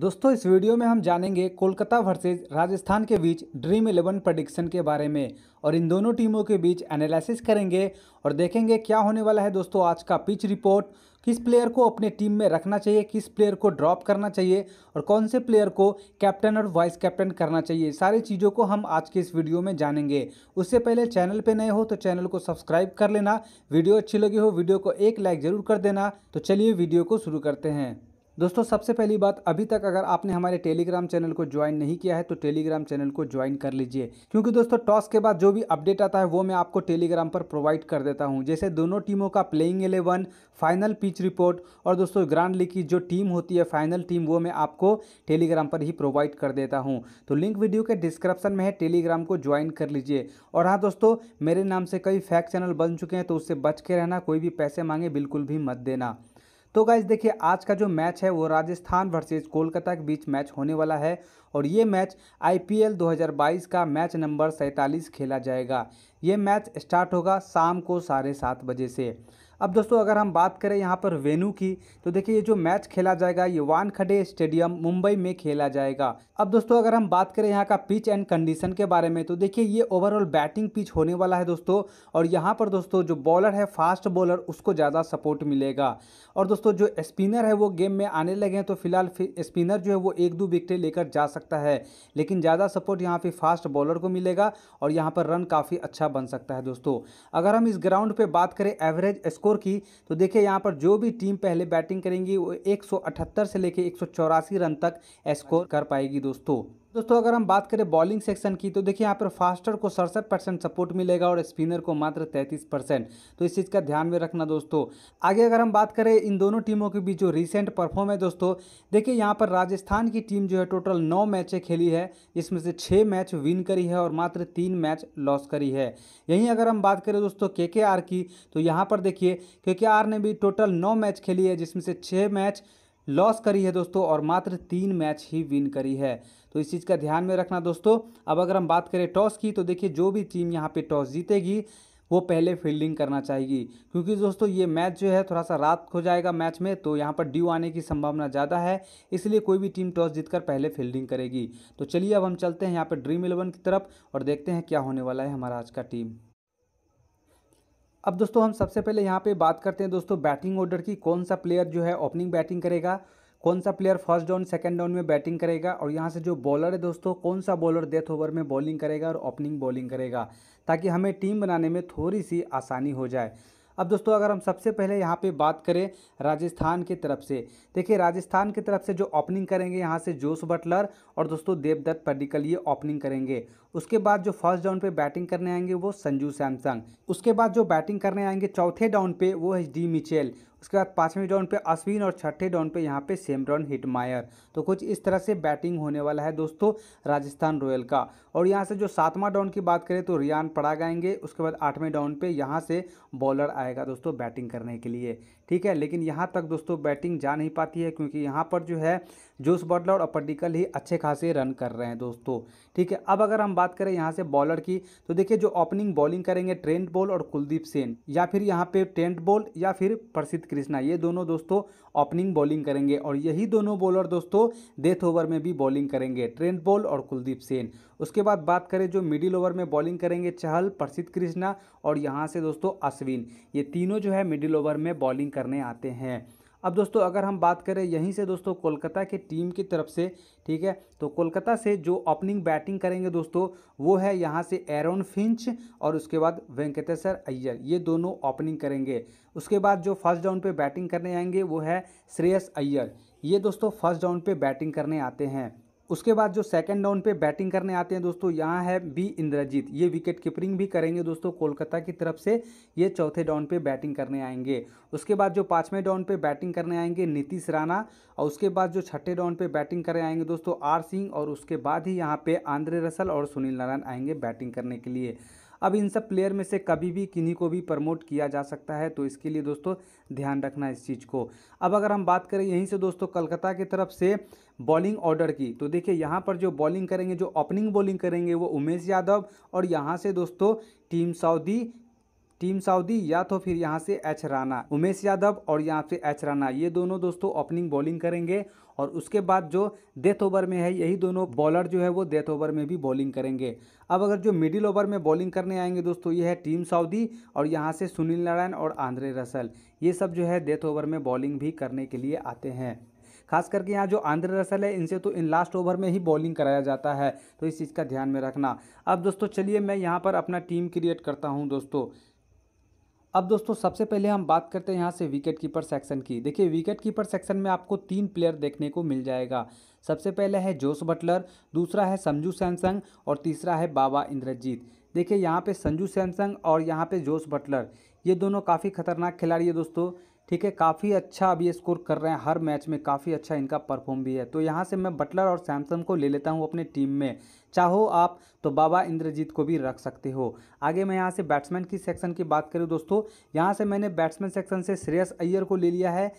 दोस्तों इस वीडियो में हम जानेंगे कोलकाता वर्सेज राजस्थान के बीच ड्रीम इलेवन प्रडिक्शन के बारे में और इन दोनों टीमों के बीच एनालिसिस करेंगे और देखेंगे क्या होने वाला है दोस्तों आज का पिच रिपोर्ट किस प्लेयर को अपने टीम में रखना चाहिए किस प्लेयर को ड्रॉप करना चाहिए और कौन से प्लेयर को कैप्टन और वाइस कैप्टन करना चाहिए सारी चीज़ों को हम आज के इस वीडियो में जानेंगे उससे पहले चैनल पे नए हो तो चैनल को सब्सक्राइब कर लेना वीडियो अच्छी लगी हो वीडियो को एक लाइक ज़रूर कर देना तो चलिए वीडियो को शुरू करते हैं दोस्तों सबसे पहली बात अभी तक अगर आपने हमारे टेलीग्राम चैनल को ज्वाइन नहीं किया है तो टेलीग्राम चैनल को ज्वाइन कर लीजिए क्योंकि दोस्तों टॉस के बाद जो भी अपडेट आता है वो मैं आपको टेलीग्राम पर प्रोवाइड कर देता हूं जैसे दोनों टीमों का playing eleven final pitch report और दोस्तों ग्रांड लीग की जो टीम होती है फाइनल टीम वो मैं आपको टेलीग्राम पर ही प्रोवाइड कर देता हूँ तो लिंक वीडियो के डिस्क्रिप्शन में है टेलीग्राम को ज्वाइन कर लीजिए और हाँ दोस्तों मेरे नाम से कई फैक्ट चैनल बन चुके हैं तो उससे बच के रहना कोई भी पैसे मांगे बिल्कुल भी मत देना तो गाइज देखिए आज का जो मैच है वो राजस्थान वर्सेज कोलकाता के बीच मैच होने वाला है और ये मैच आईपीएल 2022 का मैच नंबर सैंतालीस खेला जाएगा ये मैच स्टार्ट होगा शाम को साढ़े सात बजे से अब दोस्तों अगर हम बात करें यहाँ पर वेन्यू की तो देखिए ये जो मैच खेला जाएगा ये वानखडे स्टेडियम मुंबई में खेला जाएगा अब दोस्तों अगर हम बात करें यहाँ का पिच एंड कंडीशन के बारे में तो देखिए ये ओवरऑल बैटिंग पिच होने वाला है दोस्तों और यहाँ पर दोस्तों जो बॉलर है फास्ट बॉलर उसको ज़्यादा सपोर्ट मिलेगा और दोस्तों जो स्पिनर है वो गेम में आने लगे हैं तो फिलहाल स्पिनर जो है वो एक दो विकटें लेकर जा सकता है लेकिन ज़्यादा सपोर्ट यहाँ पे फास्ट बॉलर को मिलेगा और यहाँ पर रन काफ़ी अच्छा बन सकता है दोस्तों अगर हम इस ग्राउंड पर बात करें एवरेज स्कोर स्कोर की तो देखिए यहाँ पर जो भी टीम पहले बैटिंग करेंगी वो 178 से लेकर एक रन तक स्कोर कर पाएगी दोस्तों दोस्तों अगर हम बात करें बॉलिंग सेक्शन की तो देखिए यहाँ पर फास्टर को सड़सठ परसेंट सपोर्ट मिलेगा और स्पिनर को मात्र तैंतीस परसेंट तो इस चीज़ का ध्यान में रखना दोस्तों आगे अगर हम बात करें इन दोनों टीमों के बीच जो रिसेंट परफॉर्म है दोस्तों देखिए यहाँ पर राजस्थान की टीम जो है टोटल नौ मैचें खेली है जिसमें से छः मैच विन करी है और मात्र तीन मैच लॉस करी है यहीं अगर हम बात करें दोस्तों के की तो यहाँ पर देखिए के ने भी टोटल नौ मैच खेली है जिसमें से छः मैच लॉस करी है दोस्तों और मात्र तीन मैच ही विन करी है तो इस चीज़ का ध्यान में रखना दोस्तों अब अगर हम बात करें टॉस की तो देखिए जो भी टीम यहाँ पे टॉस जीतेगी वो पहले फील्डिंग करना चाहेगी क्योंकि दोस्तों ये मैच जो है थोड़ा सा रात हो जाएगा मैच में तो यहाँ पर ड्यू आने की संभावना ज़्यादा है इसलिए कोई भी टीम टॉस जीतकर पहले फील्डिंग करेगी तो चलिए अब हम चलते हैं यहाँ पर ड्रीम इलेवन की तरफ और देखते हैं क्या होने वाला है हमारा आज का टीम अब दोस्तों हम सबसे पहले यहाँ पे बात करते हैं दोस्तों बैटिंग ऑर्डर की कौन सा प्लेयर जो है ओपनिंग बैटिंग करेगा कौन सा player first down second down में बैटिंग करेगा और यहाँ से जो बॉलर है दोस्तों कौन सा बॉलर डेथ ओवर में बॉलिंग करेगा और ओपनिंग बॉलिंग करेगा ताकि हमें टीम बनाने में थोड़ी सी आसानी हो जाए अब दोस्तों अगर हम सबसे पहले यहाँ पे बात करें राजस्थान की तरफ से देखिए राजस्थान की तरफ से जो ओपनिंग करेंगे यहाँ से जोश बटलर और दोस्तों देवदत्त पर्डिकल ये ओपनिंग करेंगे उसके बाद जो फर्स्ट डाउन पे बैटिंग करने आएंगे वो संजू सैमसंग उसके बाद जो बैटिंग करने आएंगे चौथे डाउन पे वो है डी मिचेल उसके बाद पाँचवें डाउन पे अश्विन और छठे डाउन पे यहाँ पे सेमरॉन हिटमायर तो कुछ इस तरह से बैटिंग होने वाला है दोस्तों राजस्थान रॉयल का और यहाँ से जो सातवां डाउन की बात करें तो रियान पड़ाग आएंगे उसके बाद आठवें डाउन पे यहाँ से बॉलर आएगा दोस्तों बैटिंग करने के लिए ठीक है लेकिन यहाँ तक दोस्तों बैटिंग जा नहीं पाती है क्योंकि यहाँ पर जो है जोस बटलर और अपडिकल ही अच्छे खासे रन कर रहे हैं दोस्तों ठीक है अब अगर हम बात बात करें यहाँ से बॉलर की तो देखिए जो ओपनिंग बॉलिंग करेंगे ट्रेंट बोल और कुलदीप सेन या फिर यहाँ पे ट्रेंट बोल या फिर प्रसिद्ध कृष्णा ये दोनों दोस्तों ओपनिंग बॉलिंग करेंगे और यही दोनों बॉलर दोस्तों डेथ ओवर में भी बॉलिंग करेंगे ट्रेंट बोल और कुलदीप सेन उसके बाद बात करें जो मिडिल ओवर में बॉलिंग करेंगे चहल प्रसिद्ध कृष्णा और यहाँ से दोस्तों अश्विन ये तीनों जो है मिडिल ओवर में बॉलिंग करने आते हैं अब दोस्तों अगर हम बात करें यहीं से दोस्तों कोलकाता के टीम की तरफ से ठीक है तो कोलकाता से जो ओपनिंग बैटिंग करेंगे दोस्तों वो है यहाँ से एरोन फिंच और उसके बाद वेंकटेश्वर अय्यर ये दोनों ओपनिंग करेंगे उसके बाद जो फर्स्ट डाउन पे बैटिंग करने आएंगे वो है श्रेयस अय्यर ये दोस्तों फर्स्ट डाउन पे बैटिंग करने आते हैं उसके बाद जो सेकंड डाउन पे बैटिंग करने आते हैं दोस्तों यहाँ है बी इंद्रजीत ये विकेट कीपरिंग भी करेंगे दोस्तों कोलकाता की तरफ से ये चौथे डाउन पे बैटिंग करने आएंगे उसके बाद जो पाँचवें डाउन पे बैटिंग करने आएंगे नीतीश राणा और उसके बाद जो छठे डाउन पे बैटिंग करने आएंगे दोस्तों आर सिंह और उसके बाद ही यहाँ पर आंद्रे रसल और सुनील नारायण आएंगे बैटिंग करने के लिए अब इन सब प्लेयर में से कभी भी किन्हीं को भी प्रमोट किया जा सकता है तो इसके लिए दोस्तों ध्यान रखना इस चीज़ को अब अगर हम बात करें यहीं से दोस्तों कलकत्ता की तरफ से बॉलिंग ऑर्डर की तो देखिए यहाँ पर जो बॉलिंग करेंगे जो ओपनिंग बॉलिंग करेंगे वो उमेश यादव और यहाँ से दोस्तों टीम सऊदी टीम साउदी या तो फिर यहाँ से एच राना उमेश यादव और यहाँ से एच राना ये दोनों दोस्तों ओपनिंग बॉलिंग करेंगे और उसके बाद जो डेथ ओवर में है यही दोनों बॉलर जो है वो डेथ ओवर में भी बॉलिंग करेंगे अब अगर जो मिडिल ओवर में बॉलिंग करने आएंगे दोस्तों ये है टीम सऊदी और यहाँ से सुनील नारायण और आंद्रे रसल ये सब जो है डेथ ओवर में बॉलिंग भी करने के लिए आते हैं खास करके यहाँ जो आंध्र रसल है इनसे तो इन लास्ट ओवर में ही बॉलिंग कराया जाता है तो इस चीज़ का ध्यान में रखना अब दोस्तों चलिए मैं यहाँ पर अपना टीम क्रिएट करता हूँ दोस्तों अब दोस्तों सबसे पहले हम बात करते हैं यहाँ से विकेट कीपर सेक्शन की देखिए विकेट कीपर सेक्शन में आपको तीन प्लेयर देखने को मिल जाएगा सबसे पहले है जोश बटलर दूसरा है संजू सैमसंग और तीसरा है बाबा इंद्रजीत देखिए यहाँ पे संजू सैमसंग और यहाँ पे जोश बटलर ये दोनों काफ़ी खतरनाक खिलाड़ी है दोस्तों ठीक है काफ़ी अच्छा अभी स्कोर कर रहे हैं हर मैच में काफ़ी अच्छा इनका परफॉर्म भी है तो यहाँ से मैं बटलर और सैमसन को ले लेता हूँ अपने टीम में चाहो आप तो बाबा इंद्रजीत को भी रख सकते हो आगे मैं यहाँ से बैट्समैन की सेक्शन की बात करूँ दोस्तों यहाँ से मैंने बैट्समैन सेक्शन से श्रेयस अय्यर को ले लिया है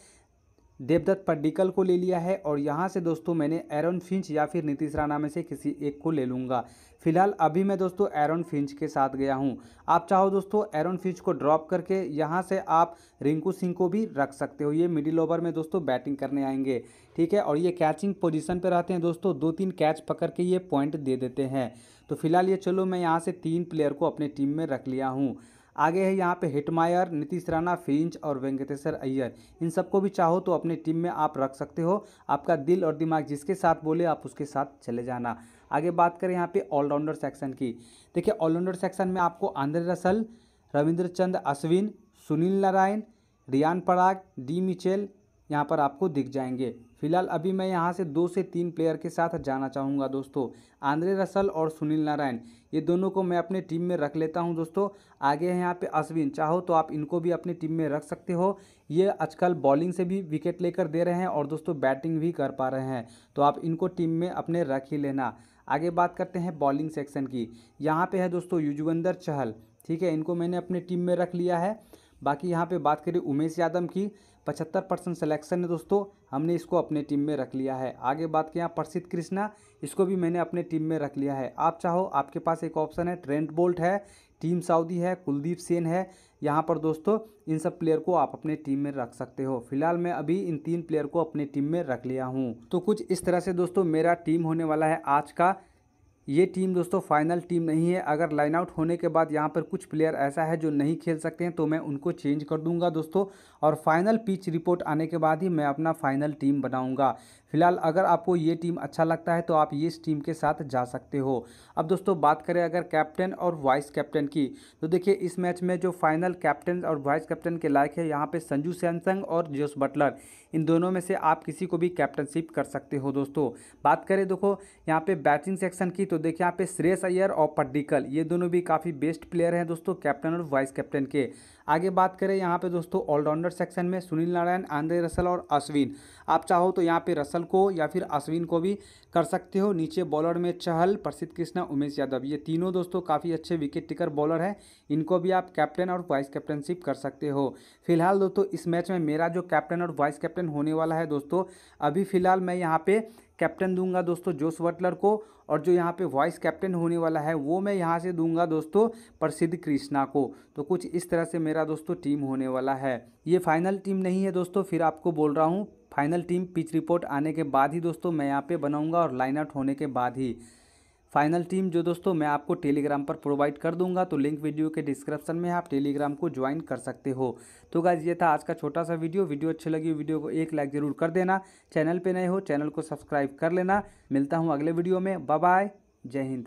देवदत्त पड्डिकल को ले लिया है और यहाँ से दोस्तों मैंने एरन फिंच या फिर नीतीश राणा में से किसी एक को ले लूँगा फिलहाल अभी मैं दोस्तों एरन फिंच के साथ गया हूँ आप चाहो दोस्तों एरन फिंच को ड्रॉप करके यहाँ से आप रिंकू सिंह को भी रख सकते हो ये मिडिल ओवर में दोस्तों बैटिंग करने आएंगे ठीक है और ये कैचिंग पोजिशन पर रहते हैं दोस्तों दो तीन कैच पकड़ के ये पॉइंट दे देते हैं तो फिलहाल ये चलो मैं यहाँ से तीन प्लेयर को अपने टीम में रख लिया हूँ आगे है यहाँ पे हिटमायर नीतीश राणा फिंच और वेंकटेश्वर अय्यर इन सबको भी चाहो तो अपने टीम में आप रख सकते हो आपका दिल और दिमाग जिसके साथ बोले आप उसके साथ चले जाना आगे बात करें यहाँ पे ऑलराउंडर सेक्शन की देखिए ऑलराउंडर सेक्शन में आपको Andre Russell Ravindra Chand Ashwin Sunil Narine Riyan Parag D Mitchell यहाँ पर आपको दिख जाएंगे फिलहाल अभी मैं यहाँ से दो से तीन प्लेयर के साथ जाना चाहूँगा दोस्तों आंद्रे रसल और सुनील नारायण ये दोनों को मैं अपने टीम में रख लेता हूँ दोस्तों आगे है यहाँ पे अश्विन चाहो तो आप इनको भी अपनी टीम में रख सकते हो ये आजकल बॉलिंग से भी विकेट लेकर दे रहे हैं और दोस्तों बैटिंग भी कर पा रहे हैं तो आप इनको टीम में अपने रख ही लेना आगे बात करते हैं बॉलिंग सेक्शन की यहाँ पर है दोस्तों युजवंदर चहल ठीक है इनको मैंने अपने टीम में रख लिया है बाकी यहाँ पे बात करें उमेश यादव की पचहत्तर परसेंट सेलेक्शन है दोस्तों हमने इसको अपने टीम में रख लिया है आगे बात किया प्रसिद्ध कृष्णा इसको भी मैंने अपने टीम में रख लिया है आप चाहो आपके पास एक ऑप्शन है ट्रेंट बोल्ट है टीम साउदी है कुलदीप सेन है यहाँ पर दोस्तों इन सब प्लेयर को आप अपने टीम में रख सकते हो फिलहाल मैं अभी इन तीन प्लेयर को अपने टीम में रख लिया हूँ तो कुछ इस तरह से दोस्तों मेरा टीम होने वाला है आज का ये टीम दोस्तों फाइनल टीम नहीं है अगर लाइन आउट होने के बाद यहाँ पर कुछ प्लेयर ऐसा है जो नहीं खेल सकते हैं तो मैं उनको चेंज कर दूंगा दोस्तों और फाइनल पिच रिपोर्ट आने के बाद ही मैं अपना फाइनल टीम बनाऊंगा फिलहाल अगर आपको ये टीम अच्छा लगता है तो आप ये इस टीम के साथ जा सकते हो अब दोस्तों बात करें अगर कैप्टन और वाइस कैप्टन की तो देखिए इस मैच में जो फाइनल कैप्टन और वाइस कैप्टन के लायक है यहाँ पर संजू सैमसंग और जोस बटलर इन दोनों में से आप किसी को भी कैप्टनशिप कर सकते हो दोस्तों बात करें देखो यहाँ पर बैटिंग सेक्शन की तो तो देखिए यहाँ पे श्रेयस अय्यर और पड्डिकल ये दोनों भी काफ़ी बेस्ट प्लेयर हैं दोस्तों कैप्टन और वाइस कैप्टन के आगे बात करें यहाँ पे दोस्तों ऑलराउंडर सेक्शन में सुनील नारायण आंद्रे रसल और अश्विन आप चाहो तो यहाँ पे रसल को या फिर अश्विन को भी कर सकते हो नीचे बॉलर में चहल प्रसिद्ध कृष्णा उमेश यादव ये तीनों दोस्तों काफ़ी अच्छे विकेट टिकर बॉलर हैं इनको भी आप कैप्टन और वाइस कैप्टनशिप कर सकते हो फिलहाल दोस्तों इस मैच में मेरा जो कैप्टन और वाइस कैप्टन होने वाला है दोस्तों अभी फिलहाल मैं यहाँ पर कैप्टन दूंगा दोस्तों जोस बटलर को और जो यहाँ पे वाइस कैप्टन होने वाला है वो मैं यहाँ से दूंगा दोस्तों प्रसिद्ध कृष्णा को तो कुछ इस तरह से मेरा दोस्तों टीम होने वाला है ये फाइनल टीम नहीं है दोस्तों फिर आपको बोल रहा हूँ फाइनल टीम पिच रिपोर्ट आने के बाद ही दोस्तों मैं यहाँ पर बनाऊँगा और लाइन आउट होने के बाद ही फाइनल टीम जो दोस्तों मैं आपको टेलीग्राम पर प्रोवाइड कर दूंगा तो लिंक वीडियो के डिस्क्रिप्शन में आप टेलीग्राम को ज्वाइन कर सकते हो तो गाइज ये था आज का छोटा सा वीडियो वीडियो अच्छी लगी वीडियो को एक लाइक ज़रूर कर देना चैनल पे नए हो चैनल को सब्सक्राइब कर लेना मिलता हूँ अगले वीडियो में बाय जय हिंद